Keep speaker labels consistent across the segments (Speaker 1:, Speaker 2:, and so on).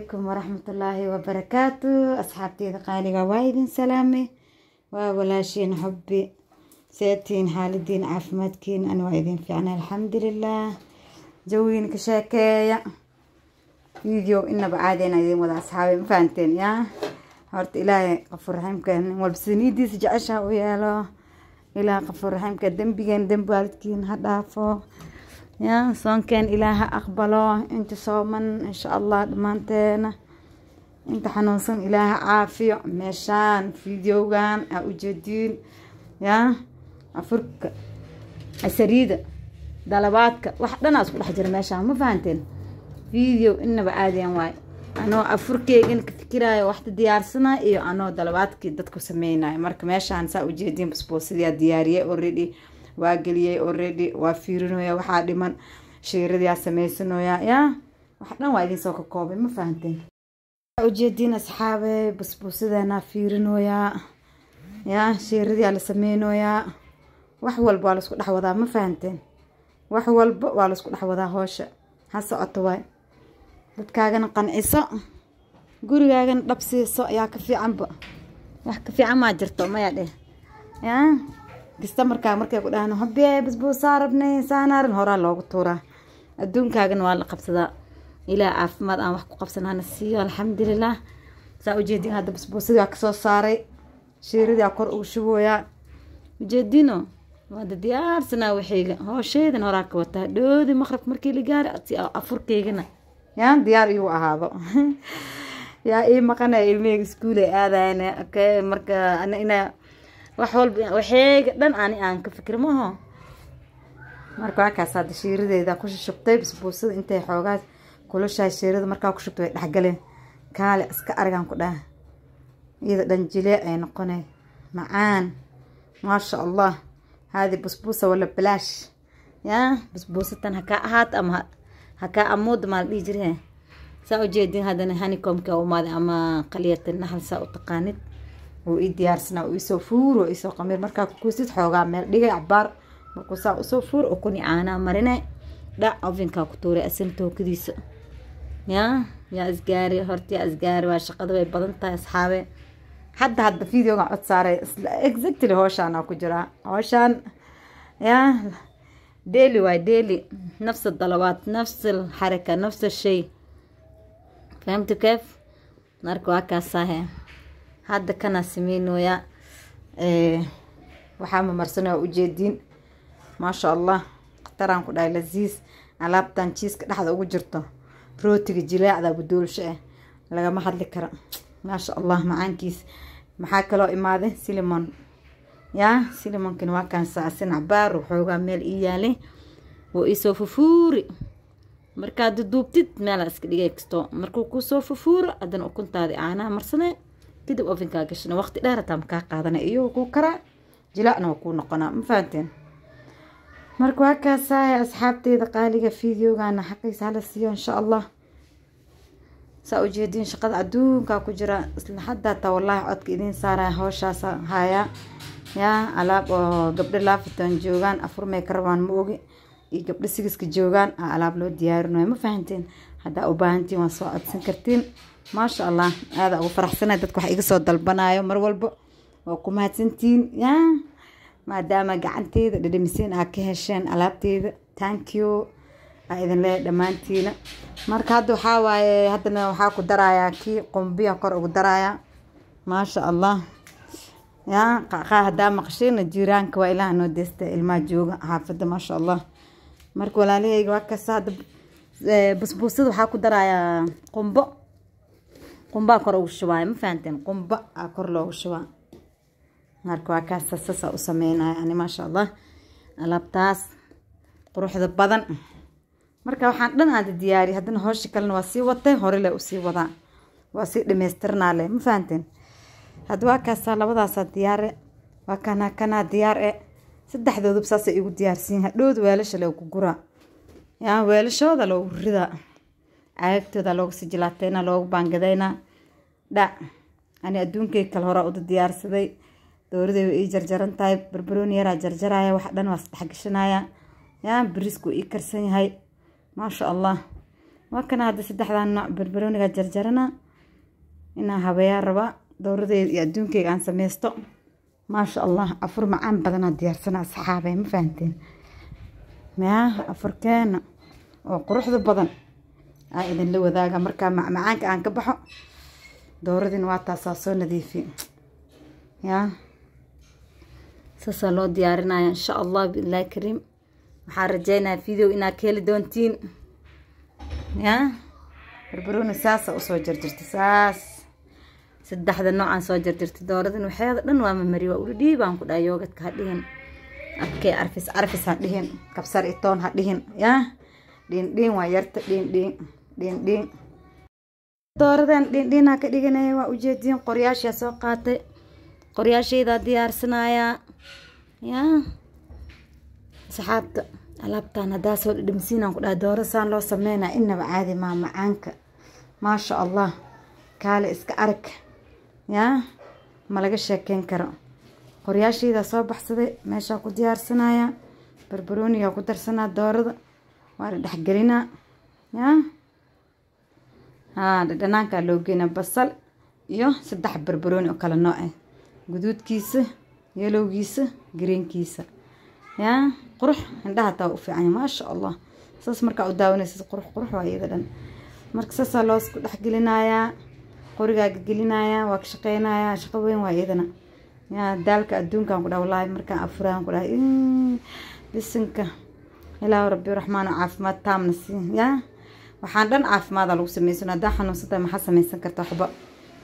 Speaker 1: calaykum waraxmatullaahi wabarakaatu asxaabtiida qaaliga waa idin salaame waa walaashiin xubbi seetiin xaalidiin caafimaadkiin an waa idin fiicnay alxamdulilaah jawiinka sheekeeya video inaba caadeen idin wada asxaabay ma fahanteen ya horta ilaahay qafurraxiimka nin walba jeceshaha u yeelo ilaahay qafurraxiimka dembigeen dembi waalidkiin ha dhaafo ya soonkeen ilaaha aqbalo inta sooman insha allah dhammaanteena inta xanuunsan ilaaha caafiyo meeshaan fideogan aa ujeediin ya afurka asariida dalabaadka wax dhanaa isku dhex jira meeshaan ma fahanteen video inaba aadeen waayo anoo afurkeygan ka fikiraayo waxta diyaarsana iyo anoo dalabaadkii dadku sameynaayo marka meeshaan saa ujeediin basboosadyaa diyaariyey already waa geliyay already waa fiirinooya waxaa dhiman shiiradiyaa samaysanooya ya wax dhan waa idinsoo ka koobay ma fahanteen ujeediin asxaabe busbuusadeenaa fiirinooyaa ya shiiradiyaa la sameynooyaa wax walba waa laisku dhex wadaa ma fahanteen wax walba waa laisku dhex wadaa hoosha ha socoto waay dadkaagana qanciso gurigaagana dhabsiiso siiso yaa ka fiicanba wax ka fiican maa jirto mayaa dheh ya disembarka markay ku dhahaan habee basbuusaa rabnay saanaarin horaa loogu tuuraa adduunkaagan waa la qabsadaa ilaa caafimaad aan wax ku qabsan siiyo alxamdulilah saa ujeedin hadda basbuusadii waa kasoo saaray shiiridaa kor ugu shubooyaa ujeedino waada diyaarsanaa waxayga hooshaydan horaa ka wataa dhoodi maqrab markii la gaari afurkaygana yaan diyaar igu ahaado yaa ii maqanaya ilmeyga iskuul ay aadayan marka ina wax walba waxeega dhan ani aan ka fikir maho marka wakaas hadda shiiradeeda ku shashubtay basbuusada intay xoogaa kulashahay shiirada markaa ku shubtay way dhexgaleen kaale iska aragaan ku dhaha iyada dhan jilee ay noqonay macaan maasha allah haadi busbuusa wala balaash yaa busbuusatan hakaa ahaata ama hakaa amuuda maa dhihi jire saa ujeedin haddana hanicomka umaada ama qaliyatan naxal saa u taqaanid oo i diyaarsanaa oo isoo fuur oo isoo qamiir markaa kukuusid xoogaa meel dhigay cabaar markuu saa usoo fuur oo kuni caanaa marine dha ovinkaa ku tuuray asan tookadiisa yaa yaa isgaari horta yaa isgaari waa shaqada way badan tahay asxaabe hadda hadda videoga cod saaray exactly hooshaana ku jiraa hooshaan yaa daily waay daily nafsa dalabaad nafsal xaraka nafsa shay fahamta kef marka waa kaasaahee hadda kanaa sameynooyaa eh, waxaa mamarsanoa ujeediin maasha allah khataraan ku dhahay laziis alaabtan jiiska dhexda ugu jirto rootiga jilaacda budoolasho ah eh. lagama hadli kara maasha allah macaankiis maxaa kaloo imaaday silimon yaa silimonkina waa kaan saacsin cabaar waxoogaa meel ii yaalay woo isoo fufuuri markaad duduubtid meelaa iska dhigay kastoo markuu kusoo fufuuro haddana ukuntaadii caanaha marsanay kadib ofinkaa gashina waqti dheer hataa makaa qaadana iyo kuu karaa jilaacna waa kuu noqonaa ma fahanteen marka waa asxaabteyda qaaliga fideogana xaqiisa hala siiyo insha allah saa ujeediin shaqada adduunkaa ku jira isla hadda hataa wallaahi codka idiin saaraya hooshaas haayaa yaa alaab oo gabdho laafatan joogaan afurmey ka ma ogi iyo gabdho sigiska joogaan a alaab loo diyaarinayo ma fahanteen hadaa u waa soo codsan kartiin maasha allah aada ugu faraxsanay dadka wax iga soo dalbanayo mar walba waa ku mahadsantiin maadaama gacanteyda dhadhamisiin aa ka hesheen alaabteyda tank aa idin leeyahay dhammaantiina marka hadda waxaa waaye haddana waxaa ku darayaa kii qumbiya kor ugu darayaa maasha allah ya qaqaa haddaa maqshayna jiiraanka waa ilaah noo deystaa ilmaha jooga xaafadda maasha allah marka walaalahayga waa kasa hadda basbuusada eh, waxaa ku darayaa qumbo qumbaa kor ugu shubaayo ma fahanteen qumbo aa ah kor loogu shubaa marka waa kaasa sasaa u sameynaya ani maasha allah alaabtaas quruxda badan marka waxaan dhan aada diyaariyay haddana hoosha kalena waa sii watay hore le usii wadaa waa sii dhammaystirnaa le ma fahanteen hadda waa kaasaa labadaasaa diyaare waa kanaa kanaa diyaar e saddexdoodub saasay igu diyaarsiin hadhowd weelasha le ku guraa yaa weelashooda loogu ridaa caagagtooda loogu sijilaateyna loogu baangadayna dhac ani adduunkay kale horaa uda diyaarsaday dooriday way ii jarjaran tahay barbarooni yaraa jarjaraya wax dhan waa sadexgashanaya yaa bariisku ii karsan yahay maasha allah waa kana hadda saddexdan nooc barbarooniga jarjarana inaa habayaa rabaa dowradeeda iyo adduunkeyga aan sameysto maasha allah afur macaan badanaa diyaarsana asxaabay ma fahanteen yaa afurkeena oo quruxda badan aa idinla wadaaga markaa macmacaanka aan ka baxo dooradin waa taasaa soo nadiifi yaa saasaa loo diyaarinaya insha allah biillahi kariim waxaa rajeynaya video inaad ka heli doontiin yaa barbarooni saasa usoo jarjirta saas saddexda noocaan soo jarjirta dooradin waxeeda dhan waa mamari waa ulidhiibaan ku dhaha yoogadka ha dhihin adkee arfis arfis ha dhihin kabsar itoon ha dhihin yaa dhiindhiin waa yarta dhiindhiin dhiindhiin dooradan dhiindhiinaa ka dhiganaya waa ujeediin qoryaashaa soo qaatay qoryaashaydaa diyaarsanayaa ya saxaabta alaabtaan haddaa soo dhidhimsiinaan ku dhaha doora saan loo sameynaa inaba caadi maa macaanka maasha allah kaale iska arag yaa ma laga sheekeyn karo qoryaashaydaa soo baxsaday meeshaa ku diyaarsanayaa barbaroonigaa ku darsanaa doorada waa la dhexgelinaa ya haa ah, dhadhanaankaa loo geynaa basal iyo saddex barbarooni oo kale nooc ah guduudkiisa yelowgiisa greenkiisa ya qurux indhaha taa u fiican yahay maasha allah saas markaa u daawanaysa qurux qurux waa iyada dhan marka saasaa loo isku dhexgelinayaa qorigaaga gelinayaa waa ka shaqeynayaa shaqo weyn waa iyadana ya daalka adduunkan ku dhaha wallaahi markaan afuraan ku dhaha bisinka ilaahu rabbi raxmaano caafimaad taamna siin yaa waxaan dhan caafimaada lagu samaysan haddaa xanuunsanta maxaa samaysan karta waxba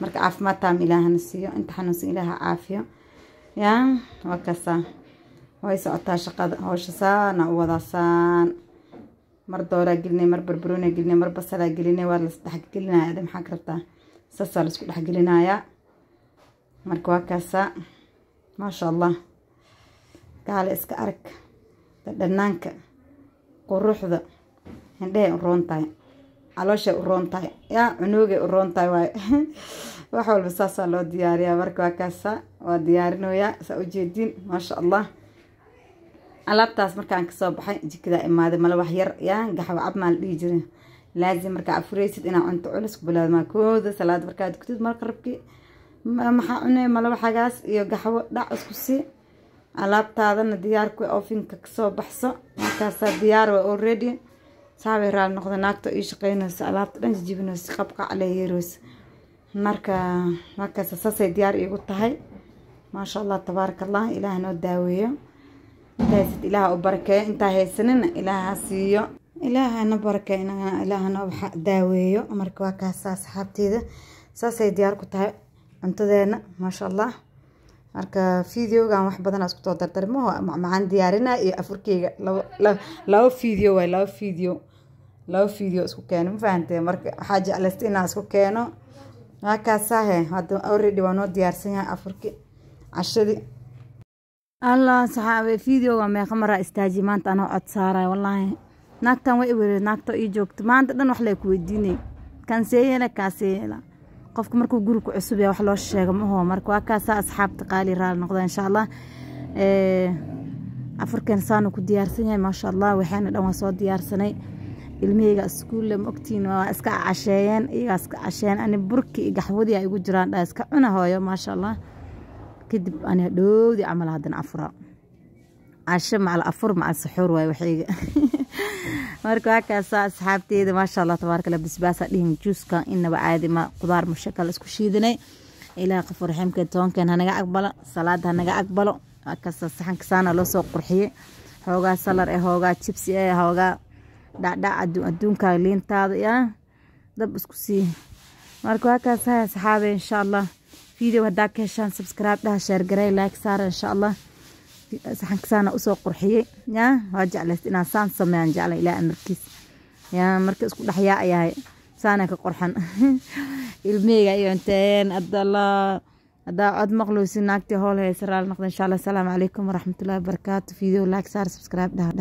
Speaker 1: marka caafimaad taam ilaahana siiyo inta xanuunsan ilaaha caafiyo yaa waa kaasaa way socotaa shaqada howsha saana u wadaa saan mar dooraa gelinay mar barbaroonaa gelinay mar basalaa gelinay waa las dhexgelinaya ada maxaa ka rabtaa saasaa laisku dhexgelinayaa marka waa kaasaa maasha allah gaale iska arag dadhanaanka quruxda indhehe uroontahay tahay calooshay uroon tahay yaa cunuugay uroon tahay waay wax walba saasaa loo diyaariyaa marka waa kaasa waa diyaarinoyaa saa ujeediin maasha allah alaabtaas markaan kasoo baxay jikidaa imaaday male wax yar yaa gaxwa cabmaa la dhihi jirin laazim markaa afureysid inaa cunto culus ku bilaado maa kooda salaada markaa dugtid marka rabki maxaa cunay male waxagaas iyo gaxwo dhac isku sii alaabtaadana diyaar ku oofinka ah kasoo baxso markaasaa diyaar waa already saabay raali noqda naagta ii shaqeynaysa alaabta dhan jijibinaysa qabqac lee marka markaas saasay diyaar iigu tahay maasha allah tabaaraka allah ilaah noo daaweeyo intaasid ilaaha u barakeeyo intaa haysanina ilaaha siiyo ilaahana barakeeyo ilaahana daaweeyo marka waa kaasa asxaabteyda saasay diyaar ku tahay cuntadeena maasha allah marka videogan wax badan aad kusoo dardarmo macmacaan diyaarina iyo afurkeyga laba video waay laba video laba video isku keeno ma fahante marka waxaa jeclaysta inaa isku keeno hakaasahe hadda already waa noo diyaarsan yahay afurki cashadii allah saxaabe videoga meeqa maraa istaaji maanta anoo cod saaraya wallaahi naagtan waa iwereed naagta ii joogta maanta dhan wax lee ku weydiinay kanseeyela kaaseeyela qofka markuu guriga cusub yahay wax loo sheego maho marka waa kaasaa asxaabta qaali raali noqda insha allah eh, afarkan saanu ku diyaarsan yahay maasha allah waxaana dhan waa soo diyaarsanay ilmiheyga iskuulle ma ogtiin waa iska casheeyeen iyagaa iska casheeyeen ani burki iyo gaxwadii ay igu jiraan dhaa iska cuna hooyo maasha allah kadib ani dhowdii camal haddana afura cashe macal afur macal saxuur waaye waxayga marka waa kaasa asxaabteeda maasha allah tabaaraka la basbaasa dhihin juuska inaba caadi ma qudaar mushakal isku shiidanay ilaaha qof raxiimka tobankan hanaga aqbalo salaad hanaga aqbalo waa saxanka saana loo soo qurxiyey hoogaa salar eh hoogaa jibsi eh hoogaa dhacdhac adduunka liintaada yaa dab isku sii marka waa kaasa asxaabe insha allah video hadaa ka heshaan subscribe dhaha sheergarey like saara insha allah saxankasaana usoo qurxiyey ya waa jeclays inaan saan sameeyaan jecla ilaa amarkiis ya marka isku dhexyaa ayahay saana ka qorxan ilmeyga iyonteen adala haddaa cod maqlowsi naagtii howl heysaraal noqda insha allah asalaamu calaykum waraxmatullahi wabarakaatu video like saar subscribe dhaha